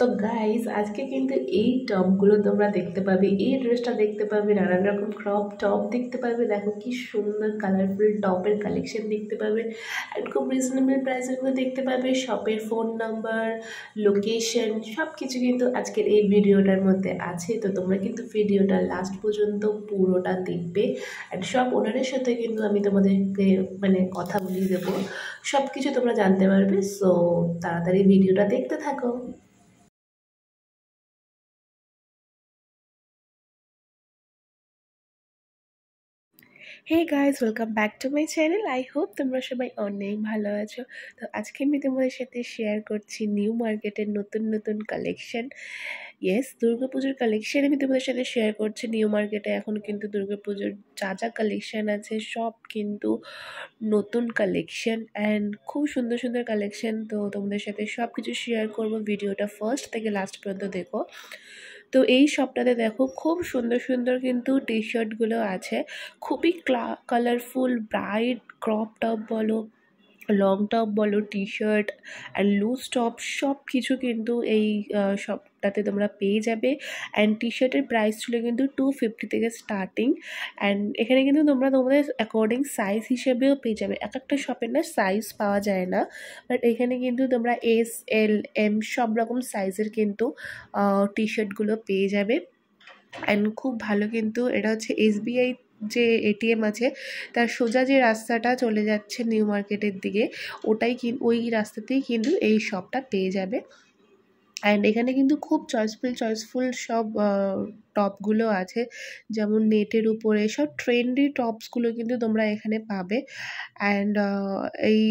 তো গাইজ আজকে কিন্তু এই টপগুলো তোমরা দেখতে পাবে এই ড্রেসটা দেখতে পাবে নানান রকম ক্রপ টপ দেখতে পাবে দেখো কি সুন্দর কালারফুল টপের কালেকশন দেখতে পাবে অ্যান্ড খুব রিজনেবল প্রাইসের মধ্যে দেখতে পাবে শপের ফোন নাম্বার লোকেশন সব কিছু কিন্তু আজকের এই ভিডিওটার মধ্যে আছে তো তোমরা কিন্তু ভিডিওটা লাস্ট পর্যন্ত পুরোটা দেখবে অ্যান্ড সব ওনারের সাথে কিন্তু আমি তোমাদেরকে মানে কথা বলিয়ে দেবো সব কিছু তোমরা জানতে পারবে সো তাড়াতাড়ি ভিডিওটা দেখতে থাকো hey guys welcome back to my channel I hope তোমরা সবাই অনেক ভালো আছো তো আজকে আমি তোমাদের সাথে শেয়ার করছি নিউ মার্কেটের নতুন নতুন কালেকশন ইয়েস পুজোর কালেকশন আমি তোমাদের সাথে শেয়ার করছি নিউ মার্কেটে এখন কিন্তু পুজোর যা যা কালেকশন আছে সব কিন্তু নতুন কালেকশন অ্যান্ড খুব সুন্দর সুন্দর কালেকশন তো তোমাদের সাথে সব কিছু শেয়ার করবো ভিডিওটা ফার্স্ট থেকে লাস্ট পর্যন্ত দেখো তো এই শপটাতে দেখো খুব সুন্দর সুন্দর কিন্তু টি শার্টগুলো আছে খুবই কালারফুল ব্রাইট ক্রপ টপ বলো লং টপ বলো T shirt and loose top সব কিছু কিন্তু এই শপটাতে তোমরা পেয়ে যাবে অ্যান্ড টি শার্টের প্রাইস ছিল কিন্তু টু ফিফটি থেকে স্টার্টিং অ্যান্ড এখানে কিন্তু তোমরা তোমাদের অ্যাকর্ডিং সাইজ হিসেবেও পেয়ে যাবে এক একটা শপের না সাইজ পাওয়া যায় না বাট এখানে কিন্তু তোমরা এস এল এম সব রকম সাইজের কিন্তু টি শার্টগুলো পেয়ে যাবে অ্যান্ড খুব ভালো কিন্তু এটা হচ্ছে এস বিআই যে এটিএম আছে তার সোজা যে রাস্তাটা চলে যাচ্ছে নিউ মার্কেটের দিকে ওটাই ওই রাস্তাতেই কিন্তু এই শপটা পেয়ে যাবে অ্যান্ড এখানে কিন্তু খুব চয়েসফুল চয়েসফুল সব টপগুলো আছে যেমন নেটের উপরে সব ট্রেন্ডি টপসগুলো কিন্তু তোমরা এখানে পাবে অ্যান্ড এই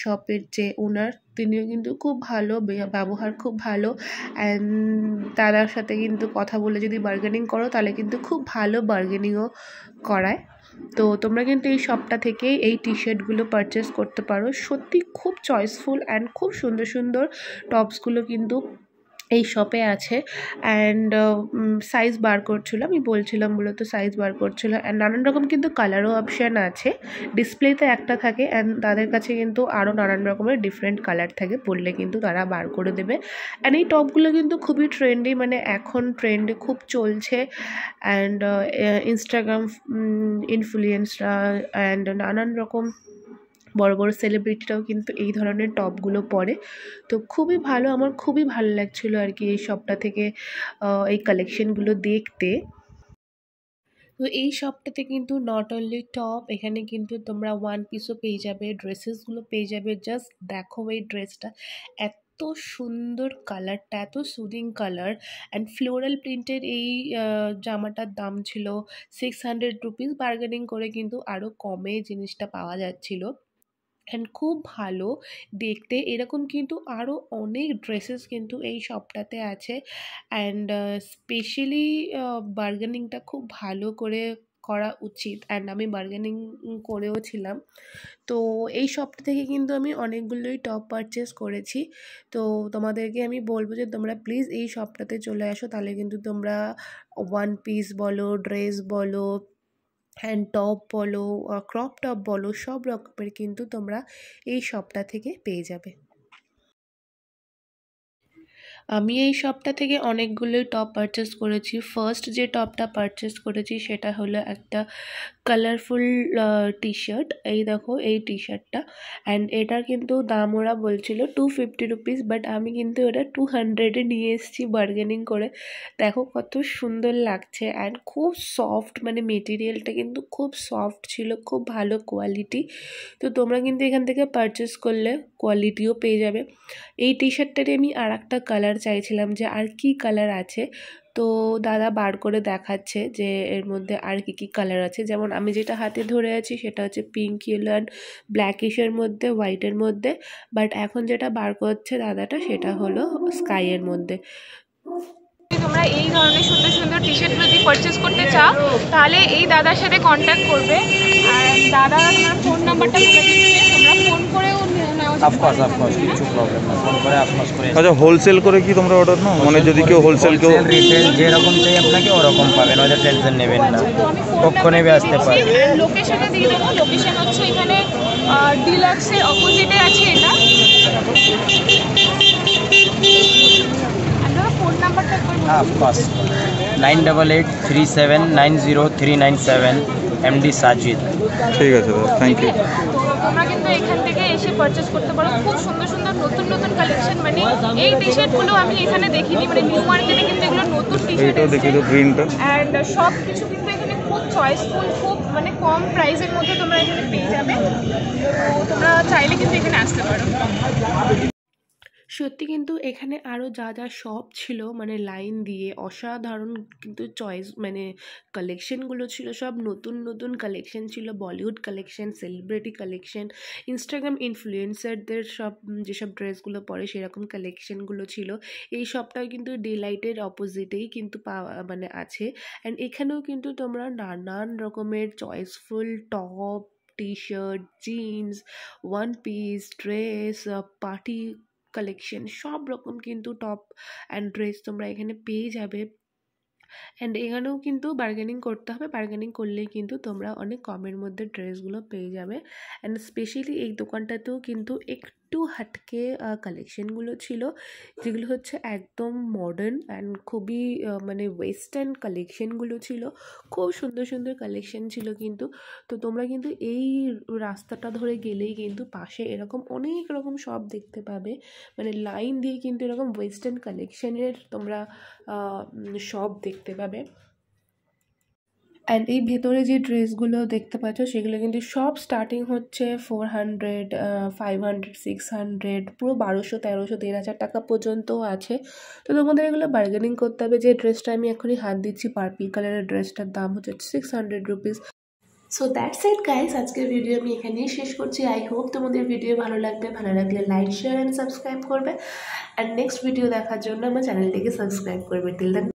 শপের যে ওনার তিনিও কিন্তু খুব ভালো ব্যবহার খুব ভালো অ্যান্ড তার সাথে কিন্তু কথা বলে যদি বার্গেনিং করো তাহলে কিন্তু খুব ভালো বার্গেনিংও করায় তো তোমরা কিন্তু এই শপটা থেকে এই টি শার্টগুলো পারচেস করতে পারো সত্যি খুব চয়েসফুল অ্যান্ড খুব সুন্দর সুন্দর টপসগুলো কিন্তু এই শপে আছে অ্যান্ড সাইজ বার করছিলো আমি বলছিলাম মূলত সাইজ বার করছিলো অ্যান্ড নানান রকম কিন্তু কালারও অপশান আছে ডিসপ্লেতে একটা থাকে অ্যান্ড তাদের কাছে কিন্তু আরও নানান রকমের ডিফারেন্ট কালার থাকে পড়লে কিন্তু তারা বার করে দেবে অ্যান্ড এই টপগুলো কিন্তু খুবই ট্রেন্ডি মানে এখন ট্রেন্ডে খুব চলছে অ্যান্ড ইনস্টাগ্রাম ইনফ্লুয়েন্সরা অ্যান্ড নানান রকম বড় বড় সেলিব্রিটিরাও কিন্তু এই ধরনের টপগুলো পরে তো খুবই ভালো আমার খুবই ভালো লাগছিলো আর কি এই শপটা থেকে এই কালেকশনগুলো দেখতে তো এই শপটাতে কিন্তু নট অনলি টপ এখানে কিন্তু তোমরা ওয়ান পিসও পেয়ে যাবে ড্রেসেসগুলো পেয়ে যাবে জাস্ট দেখো এই ড্রেসটা এত এত সুন্দর কালারটা এত সুদিং কালার অ্যান্ড ফ্লোরাল প্রিন্টের এই জামাটার দাম ছিল সিক্স হান্ড্রেড রুপিস বার্গেনিং করে কিন্তু আরও কমে জিনিসটা পাওয়া যাচ্ছিলো অ্যান্ড খুব ভালো দেখতে এরকম কিন্তু আরও অনেক ড্রেসেস কিন্তু এই শপটাতে আছে অ্যান্ড স্পেশালি বার্গেনিংটা খুব ভালো করে করা উচিত অ্যান্ড আমি বার্গেনিং করেও ছিলাম তো এই শপটা থেকে কিন্তু আমি অনেকগুলোই টপ পারচেস করেছি তো তোমাদেরকে আমি বলবো যে তোমরা প্লিজ এই শপটাতে চলে আসো তাহলে কিন্তু তোমরা ওয়ান পিস বলো ড্রেস বলো হ্যান্ড টপ বলো ক্রপ টপ বলো সব রকমের কিন্তু তোমরা এই শপটা থেকে পেয়ে যাবে আমি এই শপটা থেকে অনেকগুলোই টপ পারচেস করেছি ফার্স্ট যে টপটা পারচেস করেছি সেটা হলো একটা কালারফুল টি শার্ট এই দেখো এই টি শার্টটা অ্যান্ড এটার কিন্তু দাম ওরা বলছিল টু ফিফটি রুপিস বাট আমি কিন্তু ওটা টু হান্ড্রেডে নিয়ে এসেছি বার্গেনিং করে দেখো কত সুন্দর লাগছে অ্যান্ড খুব সফট মানে মেটেরিয়ালটা কিন্তু খুব সফট ছিল খুব ভালো কোয়ালিটি তো তোমরা কিন্তু এখান থেকে পারচেস করলে কোয়ালিটিও পেয়ে যাবে এই টি শার্টটারই আমি আর একটা কালার কালার চাইছিলাম যে আর কি কালার আছে তো দাদা বার করে দেখাচ্ছে যে এর মধ্যে আর কি কি কালার আছে যেমন আমি যেটা হাতে ধরে আছি সেটা হচ্ছে পিঙ্ক ইয়েলো অ্যান্ড ব্ল্যাকিশের মধ্যে হোয়াইটের মধ্যে বাট এখন যেটা বার করছে দাদাটা সেটা হলো স্কাইয়ের মধ্যে তোমরা এই ধরনের সুন্দর সুন্দর টি শার্ট যদি পারচেস করতে চাও তাহলে এই দাদার সাথে কন্ট্যাক্ট করবে আর দাদা তোমার ফোন নাম্বারটা বলে দিচ্ছে অফকোর্স অফকোর্স কিছু প্রবলেম না আচ্ছা হোলসেল করে কি তোমরা অর্ডার নাও মানে যদি কেউ হোলসেল কেউ রিটেল যেরকম চাই আপনাকে ওরকম পাবেন ওদের টেনশন নেবেন না কখনই নেবে আসতে পারে লোকেশনটা দিয়ে nine double eight three seven nine zero three nine seven MD Sajid ঠিক আছে থ্যাংক ইউ তোমরা কিন্তু এখান থেকে এসে পারচেস করতে পারো খুব সুন্দর সুন্দর নতুন নতুন কালেকশন মানে এই টি শার্টগুলো আমি এখানে দেখিনি মানে নিউ মার্কেটে কিন্তু এগুলো নতুন টি শার্ট অ্যান্ড সব কিছু কিন্তু এখানে খুব চয়েসফুল খুব মানে কম প্রাইসের মধ্যে তোমরা এখানে পেয়ে যাবে তো তোমরা চাইলে কিন্তু এখানে আসতে পারো সত্যি কিন্তু এখানে আরও যা যা সব ছিল মানে লাইন দিয়ে অসাধারণ কিন্তু চয়েস মানে কালেকশনগুলো ছিল সব নতুন নতুন কালেকশন ছিল Bollywood collection celebrity collection Instagram ইনফ্লুয়েন্সারদের সব যেসব ড্রেসগুলো পরে সেরকম কালেকশনগুলো ছিল এই শপটাও কিন্তু ডেলাইটের অপোজিটেই কিন্তু পাওয়া মানে আছে অ্যান্ড এখানেও কিন্তু তোমরা নানান রকমের choiceful top T shirt jeans one piece dress party collection সব রকম কিন্তু টপ অ্যান্ড ড্রেস তোমরা এখানে পেয়ে যাবে অ্যান্ড এখানেও কিন্তু বার্গেনিং করতে হবে বার্গেনিং করলেই কিন্তু তোমরা অনেক কমের মধ্যে ড্রেসগুলো পেয়ে যাবে অ্যান্ড স্পেশালি এই দোকানটাতেও কিন্তু একটু একটু হাটকে কালেকশানগুলো ছিল যেগুলো হচ্ছে একদম মডার্ন অ্যান্ড খুবই মানে ওয়েস্টার্ন কালেকশানগুলো ছিল খুব সুন্দর সুন্দর কালেকশান ছিল কিন্তু তো তোমরা কিন্তু এই রাস্তাটা ধরে গেলেই কিন্তু পাশে এরকম অনেক রকম শপ দেখতে পাবে মানে লাইন দিয়ে কিন্তু এরকম ওয়েস্টার্ন কালেকশানের তোমরা শপ দেখতে পাবে অ্যান্ড এই ভেতরে যে ড্রেসগুলো দেখতে পাচ্ছ সেগুলো কিন্তু সব স্টার্টিং হচ্ছে four hundred five hundred six hundred পুরো বারোশো তেরোশো দেড় হাজার টাকা পর্যন্ত আছে তো তোমাদের এগুলো বার্গেনিং করতে হবে যে ড্রেসটা আমি এখনই হাত দিচ্ছি পার্পল কালারের ড্রেসটার দাম হচ্ছে six hundred rupees so that's side guys আজকের ভিডিও আমি এখানেই শেষ করছি আই হোপ তোমাদের ভিডিও ভালো লাগবে ভালো লাগলে লাইক শেয়ার অ্যান্ড সাবস্ক্রাইব করবে অ্যান্ড নেক্সট ভিডিও দেখার জন্য আমার চ্যানেলটিকে সাবস্ক্রাইব করবে টিল দেন